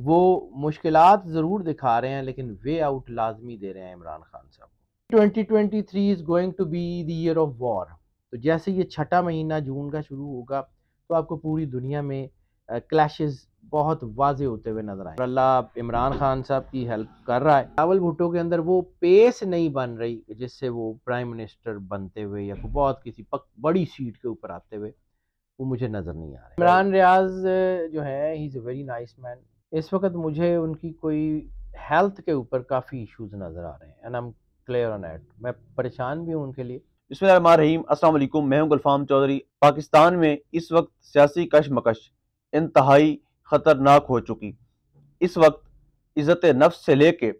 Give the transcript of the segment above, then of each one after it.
वो मुश्किल ज़रूर दिखा रहे हैं लेकिन वे आउट लाजमी दे रहे हैं इमरान खान साहब को twenty twenty three is going to be the of war तो जैसे ये छठा महीना जून का शुरू होगा तो आपको पूरी दुनिया में क्लैश बहुत वाजे होते हुए नज़र आए अल्लाह इमरान खान साहब की हेल्प कर रहा है रावल भुट्टो के अंदर वो पेस नहीं बन रही जिससे वो प्राइम मिनिस्टर बनते हुए या बहुत किसी पक, बड़ी सीट के ऊपर आते हुए वो मुझे नज़र नहीं आ रहा इमरान रियाज जो है he is a very nice man इस वक्त मुझे उनकी कोई हेल्थ के ऊपर काफ़ी इश्यूज नज़र आ रहे हैं and I am clear on eight मैं परेशान भी हूँ उनके लिए बिस्मिल्लाह रहीम अस्सलाम वालेकुम मैं हूँ गुलफाम चौधरी पाकिस्तान में इस वक्त सियासी कशमकश इंतहाई ख़तरनाक हो चुकी इस वक्त इज़्ज़त नफ्स से लेके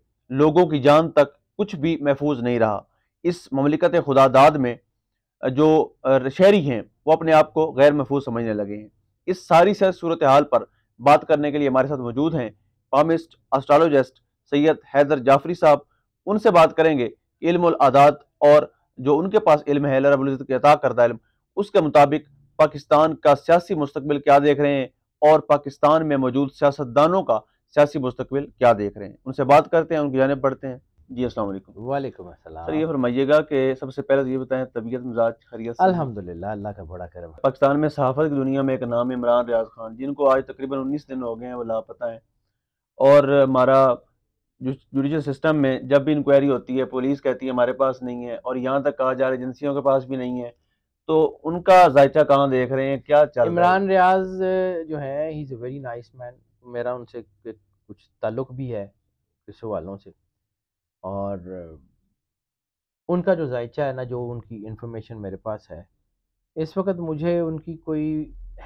लोगों की जान तक कुछ भी महफूज नहीं रहा इस ममलिकत खुदादाद में जो शहरी हैं वो अपने आप को गैर महफूज समझने लगे हैं इस सारी सर सूरत हाल पर बात करने के लिए हमारे साथ मौजूद हैं पामिस्ट एस्ट्रोलॉजिस्ट सैयद हैदर जाफरी साहब उनसे बात करेंगे इल्म आदात और जो उनके पास इल्म है रबुल्ज़त के अता करदा इल्म उसके मुताबिक पाकिस्तान का सियासी मुस्तबिल क्या देख रहे हैं और पाकिस्तान में मौजूद सियासतदानों का सियासी मुस्तबिल क्या देख रहे हैं उनसे बात करते हैं उनकी जानब बढ़ते हैं जी अस्सलाम वालेकुम वालेकुम अस्सलाम सर ये फरमाइएगा कि सबसे पहले तो ये बताएं तबीयत मिजाज खरीत अल्हम्दुलिल्लाह अल्लाह का बड़ा करम पाकिस्तान में सहाफत की दुनिया में एक नाम इमरान रियाज खान जिनको आज तकरीबन उन्नीस दिन हो गए हैं वो लापता है और हमारा जुडिशल सिस्टम में जब भी इंक्वायरी होती है पुलिस कहती है हमारे पास नहीं है और यहाँ तक कहा जा रहा है एजेंसियों के पास भी नहीं है तो उनका जायचा कहाँ देख रहे हैं क्या चल इमरान रियाज जो है he is very nice man मेरा उनसे कुछ ताल्लुक भी है सवालों से और उनका जो जायचा है ना जो उनकी इन्फॉर्मेशन मेरे पास है इस वक्त मुझे उनकी कोई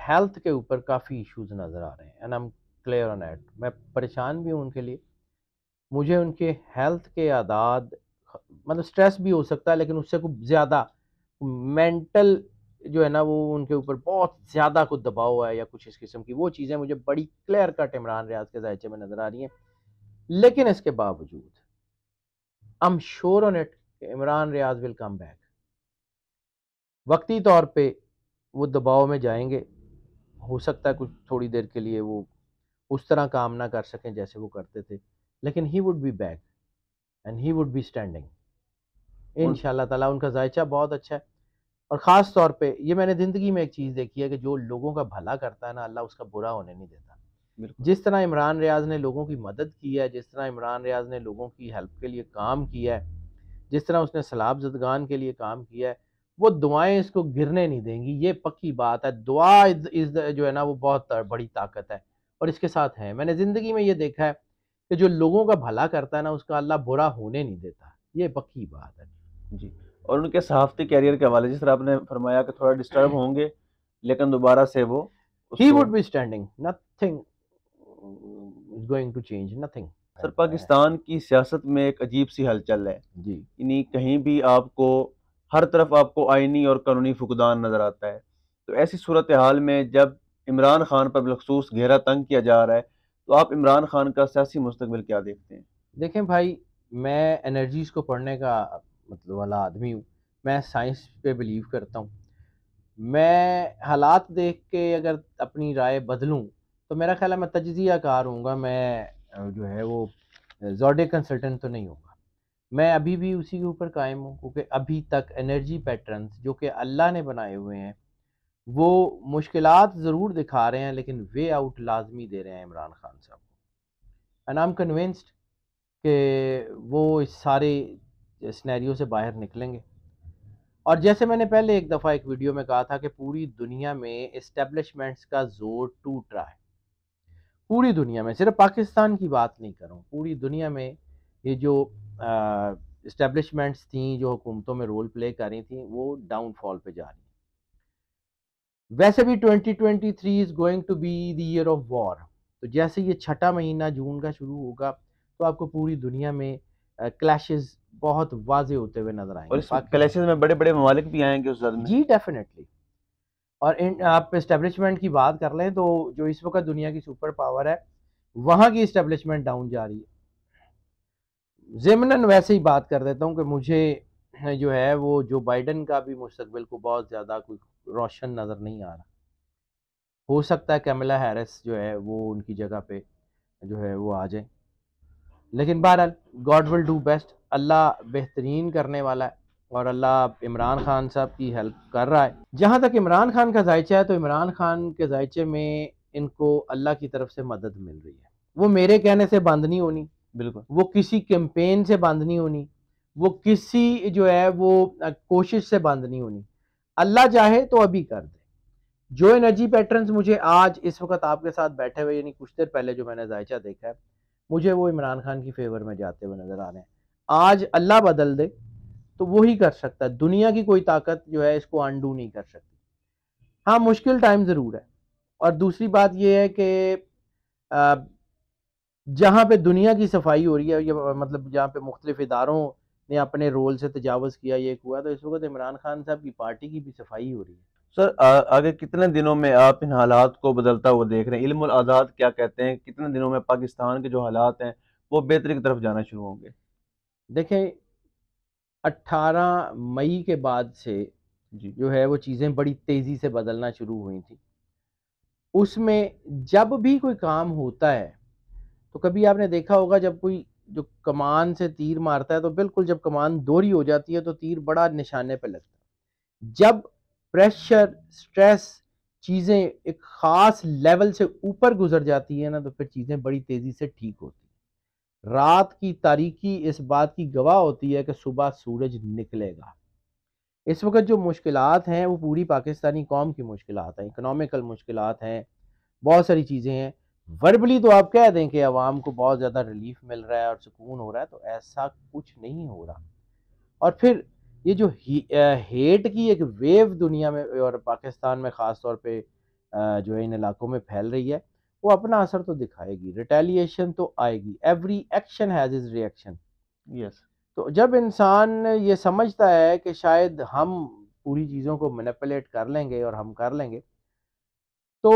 हेल्थ के ऊपर काफ़ी इश्यूज नज़र आ रहे हैं and I am clear on eight मैं परेशान भी हूँ उनके लिए मुझे उनके हेल्थ के आदाद मतलब स्ट्रेस भी हो सकता है लेकिन उससे कुछ ज़्यादा मेंटल जो है ना वो उनके ऊपर बहुत ज़्यादा कुछ दबाव है या कुछ इस किस्म की वो चीज़ें मुझे बड़ी क्लियर कट इमरान रियाज के जायचे में नज़र आ रही हैं लेकिन इसके बावजूद am sure on it Imran Riaz will come back वक्ती तौर पे वो दबाव में जाएंगे हो सकता है कुछ थोड़ी देर के लिए वो उस तरह काम ना कर सकें जैसे वो करते थे लेकिन he would be back and he would be standing in ताला उनका जायचा बहुत अच्छा है और ख़ास तौर पे ये मैंने ज़िंदगी में एक चीज़ देखी है कि जो लोगों का भला करता है ना अल्लाह उसका बुरा होने नहीं देता जिस तरह इमरान रियाज ने लोगों की मदद की है जिस तरह इमरान रियाज ने लोगों की हेल्प के लिए काम किया है जिस तरह उसने सलाब जदगान के लिए काम किया है वो दुआएं इसको गिरने नहीं देंगी ये पक्की बात है दुआ इद, इद, जो है ना वो बहुत बड़ी ताकत है और इसके साथ है मैंने ज़िंदगी में ये देखा है कि जो लोगों का भला करता है ना उसका अल्लाह बुरा होने नहीं देता ये पक्की बात है जी और उनके सहाफ़ती कैरियर के हवाले जिस तरह आपने फरमाया कि थोड़ा डिस्टर्ब होंगे लेकिन दोबारा से वो he would be standing nothing is going to change nothing sir uh, Pakistan की सियासत में एक अजीब सी हलचल है जी यानी कहीं भी आपको हर तरफ आपको आइनी और कानूनी फुकदान नज़र आता है तो ऐसी सूरत हाल में जब इमरान खान पर बिलखसूस घेरा तंग किया जा रहा है तो आप इमरान खान का सियासी मुस्तबिल क्या देखते हैं देखें भाई मैं एनर्जीज़ को पढ़ने का मतलब वाला आदमी हूँ मैं साइंस पे बिलीव करता हूँ मैं हालात देख के अगर अपनी राय बदलूँ तो मेरा ख्याल है मैं तजिया कार हूँगा मैं जो है वो जोडे कंसल्टेंट तो नहीं होगा मैं अभी भी उसी के ऊपर कायम हूँ क्योंकि अभी तक एनर्जी पैटर्न्स जो कि अल्लाह ने बनाए हुए हैं वो मुश्किल ज़रूर दिखा रहे हैं लेकिन वे आउट लाजमी दे रहे हैं इमरान खान साहब को एंड आई एम कन्विंस्ड कि वो इस सारे स्नैरियो से बाहर निकलेंगे और जैसे मैंने पहले एक दफ़ा एक वीडियो में कहा था कि पूरी दुनिया में इस्टेब्लिशमेंट्स का ज़ोर टूट रहा है पूरी दुनिया में सिर्फ पाकिस्तान की बात नहीं करूँ पूरी दुनिया में ये जो इस्टेब्लिशमेंट्स थी जो हुकूमतों में रोल प्ले कर रही थी वो डाउनफॉल पे जा रही वैसे भी 2023 is going to be the year of war तो जैसे ये छठा महीना जून का शुरू होगा तो आपको पूरी दुनिया में क्लैशेस बहुत वाजे होते हुए नजर आएंगे और क्लैशेस में बड़े बड़े ममालिक भी आएंगे उस जी डेफिनेटली और इन आप इस्टेब्लिशमेंट की बात कर लें तो जो इस वक्त दुनिया की सुपर पावर है वहाँ की इस्टेब्लिशमेंट डाउन जा रही है ज़मनन वैसे ही बात कर देता हूँ कि मुझे जो है वो जो बाइडन का भी मुस्तबिल को बहुत ज़्यादा कोई रोशन नज़र नहीं आ रहा हो सकता है कैमला हैरिस जो है वो उनकी जगह पे जो है वो आ जाए लेकिन बहरहाल God will do best Allah बेहतरीन करने वाला है और अल्लाह इमरान खान साहब की हेल्प कर रहा है जहाँ तक इमरान खान का जायचा है तो इमरान खान के जायचे में इनको अल्लाह की तरफ से मदद मिल रही है वो मेरे कहने से बंद नहीं होनी बिल्कुल वो किसी कैंपेन से बंद नहीं होनी वो किसी जो है वो कोशिश से बंद नहीं होनी अल्लाह चाहे तो अभी कर दे जो एनर्जी पैटर्न्स मुझे आज इस वक्त आपके साथ बैठे हुए यानी कुछ देर पहले जो मैंने जायचा देखा है मुझे वो इमरान खान की फेवर में जाते हुए नज़र आ रहे हैं आज अल्लाह बदल दे तो वो ही कर सकता है दुनिया की कोई ताकत जो है इसको अनडू नहीं कर सकती हाँ मुश्किल टाइम ज़रूर है और दूसरी बात यह है कि जहाँ पे दुनिया की सफाई हो रही है या मतलब जहाँ पे मुख्तलिफ इदारों ने अपने रोल से तजावज़ किया ये हुआ तो इस वक्त इमरान खान साहब की पार्टी की भी सफाई हो रही है सर आगे कितने दिनों में आप इन हालात को बदलता हुआ देख रहे हैं इल्म आज़ाद क्या कहते हैं कितने दिनों में पाकिस्तान के जो हालात हैं वो बेहतरी की तरफ जाना शुरू होंगे देखें 18 मई के बाद से जो है वो चीज़ें बड़ी तेज़ी से बदलना शुरू हुई थी उसमें जब भी कोई काम होता है तो कभी आपने देखा होगा जब कोई जो कमान से तीर मारता है तो बिल्कुल जब कमान दोहरी हो जाती है तो तीर बड़ा निशाने पर लगता है जब प्रेशर स्ट्रेस चीज़ें एक ख़ास लेवल से ऊपर गुजर जाती है ना तो फिर चीज़ें बड़ी तेज़ी से ठीक होती हैं रात की तारीकी इस बात की गवाह होती है कि सुबह सूरज निकलेगा इस वक्त जो मुश्किल हैं वो पूरी पाकिस्तानी कौम की मुश्किल हैं इकनॉमिकल मुश्किल हैं बहुत सारी चीज़ें हैं वर्बली तो आप कह दें कि आवाम को बहुत ज़्यादा रिलीफ मिल रहा है और सुकून हो रहा है तो ऐसा कुछ नहीं हो रहा और फिर ये जो ही हेट की एक वेव दुनिया में और पाकिस्तान में ख़ास तौर पर जो है इन इलाकों में फैल रही है वो अपना असर तो दिखाएगी रिटेलिएशन तो आएगी every action has is reaction yes तो जब इंसान ये समझता है कि शायद हम पूरी चीज़ों को मैनिपुलेट कर लेंगे और हम कर लेंगे तो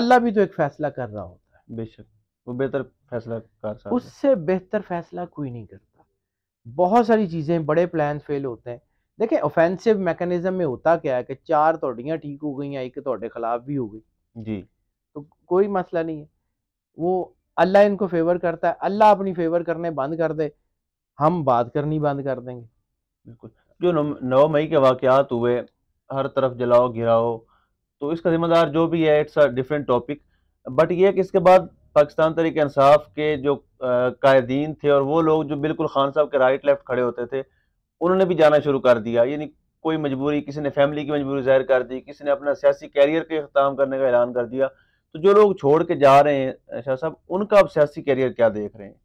अल्लाह भी तो एक फ़ैसला कर रहा होता है बेशक वो बेहतर फैसला कर सकता उससे बेहतर फैसला कोई नहीं करता बहुत सारी चीज़ें बड़े प्लान फेल होते हैं देखें ऑफेंसिव मैकेनिज्म में होता क्या है कि चार तोड़ियाँ ठीक हो गई हैं एक तोड़े खिलाफ भी हो गई जी तो कोई मसला नहीं है वो अल्लाह इनको फेवर करता है अल्लाह अपनी फेवर करने बंद कर दे हम बात करनी बंद कर देंगे बिल्कुल जो नौ मई के वाकत हुए हर तरफ जलाओ गिराओ तो इसका जिम्मेदार जो भी है it's a different topic but ये कि इसके बाद पाकिस्तान तरीके इंसाफ के जो कायदीन थे और वो लोग जो बिल्कुल खान साहब के राइट लेफ्ट खड़े होते थे उन्होंने भी जाना शुरू कर दिया यानी कोई मजबूरी किसी ने फैमिली की मजबूरी जाहिर कर दी किसी ने अपना सियासी कैरियर के अख्ताम करने का ऐलान कर दिया तो जो लोग छोड़ के जा रहे हैं शाह अच्छा, साहब उनका अब सियासी कैरियर क्या देख रहे हैं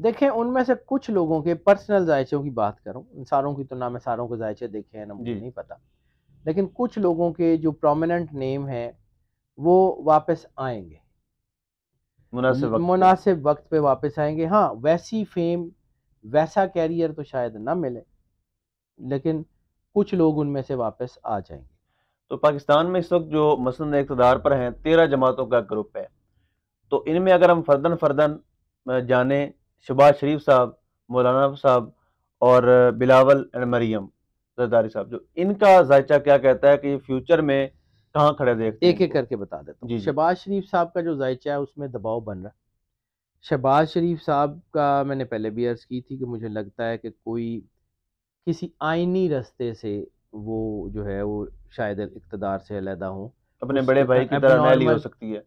देखें उनमें से कुछ लोगों के पर्सनल जायचों की बात करूं इन सारों की तो ना मैं सारों को जायचे देखे हैं ना मुझे नहीं पता लेकिन कुछ लोगों के जो प्रोमिनेंट नेम हैं वो वापस आएंगे मुनासिब वक्त मुनासिब वक्त पे वापस आएंगे हाँ वैसी फेम वैसा कैरियर तो शायद ना मिले लेकिन कुछ लोग उनमें से वापस आ जाएंगे तो पाकिस्तान में इस वक्त जो मसंद इकतदार पर हैं तेरह जमातों का ग्रुप है तो इनमें अगर हम फर्दन फर्दन जाने शबाज शरीफ साहब मौलाना साहब और बिलावल एंड मरियम सरदारी साहब जो इनका जायचा क्या कहता है कि फ्यूचर में कहाँ खड़े देख एक एक करके बता देता हूँ शहबाज शरीफ साहब का जो जायचा है उसमें दबाव बन रहा है शहबाज शरीफ साहब का मैंने पहले भी अर्ज़ की थी कि मुझे लगता है कि कोई किसी आइनी रास्ते से वो जो है वो शायद इकतदार से अलहदा हों अपने बड़े भाई की तरह नैली हो सकती है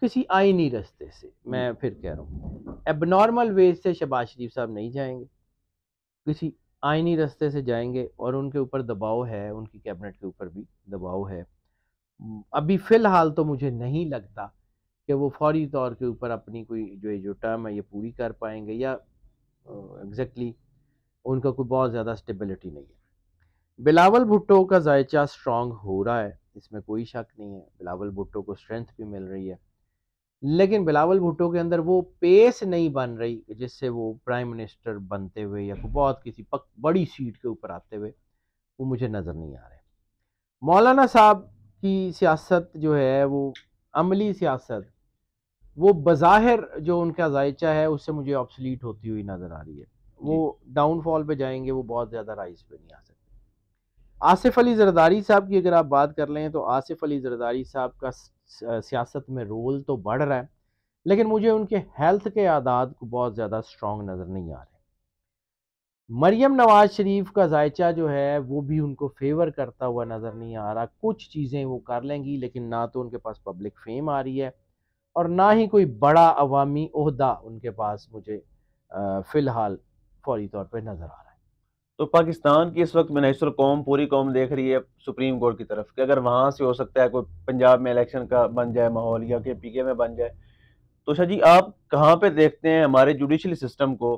किसी आइनी रास्ते से मैं फिर कह रहा हूँ एबनॉर्मल वे से शबाज शरीफ साहब नहीं जाएंगे किसी आइनी रास्ते से जाएंगे और उनके ऊपर दबाव है उनकी कैबिनेट के ऊपर भी दबाव है अभी फ़िलहाल तो मुझे नहीं लगता कि वो फौरी तौर के ऊपर अपनी कोई जो जो टर्म है ये पूरी कर पाएंगे या एग्जैक्टली exactly उनका कोई बहुत ज़्यादा स्टेबिलिटी नहीं है बिलावल भुट्टो का जायचा स्ट्रांग हो रहा है इसमें कोई शक नहीं है बिलावल भुट्टो को स्ट्रेंथ भी मिल रही है लेकिन बिलावल भुट्टो के अंदर वो पेस नहीं बन रही जिससे वो प्राइम मिनिस्टर बनते हुए या बहुत किसी पक बड़ी सीट के ऊपर आते हुए वो मुझे नज़र नहीं आ रहे मौलाना साहब की सियासत जो है वो अमली सियासत वो बज़ाहिर जो उनका जायचा है उससे मुझे ऑप्सलीट होती हुई नज़र आ रही है वो डाउनफॉल पे जाएंगे वो बहुत ज़्यादा राइज पे नहीं आ सकते आसिफ अली जरदारी साहब की अगर आप बात कर लें तो आसिफ अली जरदारी साहब का सियासत में रोल तो बढ़ रहा है लेकिन मुझे उनके हेल्थ के आदाद को बहुत ज़्यादा स्ट्रॉन्ग नज़र नहीं आ रहे मरियम नवाज शरीफ का जायचा जो है वो भी उनको फेवर करता हुआ नज़र नहीं आ रहा कुछ चीज़ें वो कर लेंगी लेकिन ना तो उनके पास पब्लिक फेम आ रही है और ना ही कोई बड़ा अवामी अहदा उनके पास मुझे फ़िलहाल फौरी तौर पर नज़र आ रहा है तो पाकिस्तान की इस वक्त नेशनल कौम पूरी कौम देख रही है सुप्रीम कोर्ट की तरफ कि अगर वहाँ से हो सकता है कोई पंजाब में इलेक्शन का बन जाए माहौल या के पी के में बन जाए तो शाह जी आप कहाँ पर देखते हैं हमारे जुडिशल सिस्टम को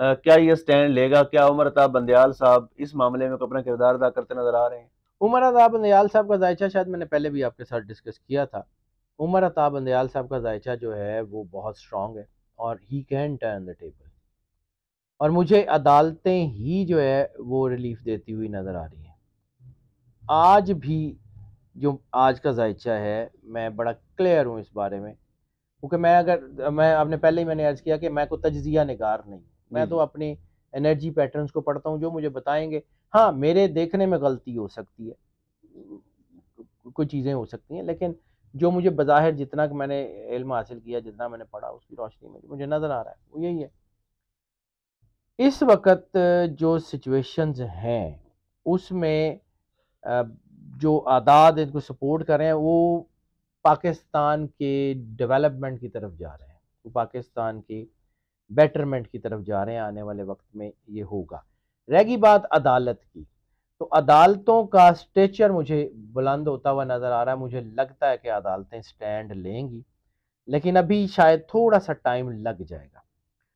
आ, क्या ये स्टैंड लेगा क्या उमर अताब बंदयाल साहब इस मामले में अपना किरदार अदा करते नजर आ रहे हैं उमर अताब बंदयाल साहब का जायचा शायद मैंने पहले भी आपके साथ डिस्कस किया था उमर अताब बंदयाल साहब का जायचा जो है वो बहुत स्ट्रॉन्ग है और he can turn the table और मुझे अदालतें ही जो है वो रिलीफ देती हुई नज़र आ रही हैं आज भी जो आज का जायचा है मैं बड़ा क्लियर हूँ इस बारे में क्योंकि मैं अगर मैं आपने पहले ही मैंने अर्ज़ किया कि मैं को तजिया नगार नहीं मैं तो अपने एनर्जी पैटर्न्स को पढ़ता हूँ जो मुझे बताएंगे हाँ मेरे देखने में गलती हो सकती है कुछ चीज़ें हो सकती हैं लेकिन जो मुझे बज़ाहिर जितना कि मैंने इल्म हासिल किया जितना मैंने पढ़ा उसकी रोशनी में मुझे नज़र आ रहा है वो यही है इस वक्त जो सिचुएशंस हैं उसमें जो आदाद इनको सपोर्ट कर रहे हैं वो पाकिस्तान के डेवलपमेंट की तरफ जा रहे हैं वो पाकिस्तान के बेटरमेंट की तरफ जा रहे हैं आने वाले वक्त में ये होगा रहेगी बात अदालत की तो अदालतों का स्टेचर मुझे बुलंद होता हुआ नज़र आ रहा है मुझे लगता है कि अदालतें स्टैंड लेंगी लेकिन अभी शायद थोड़ा सा टाइम लग जाएगा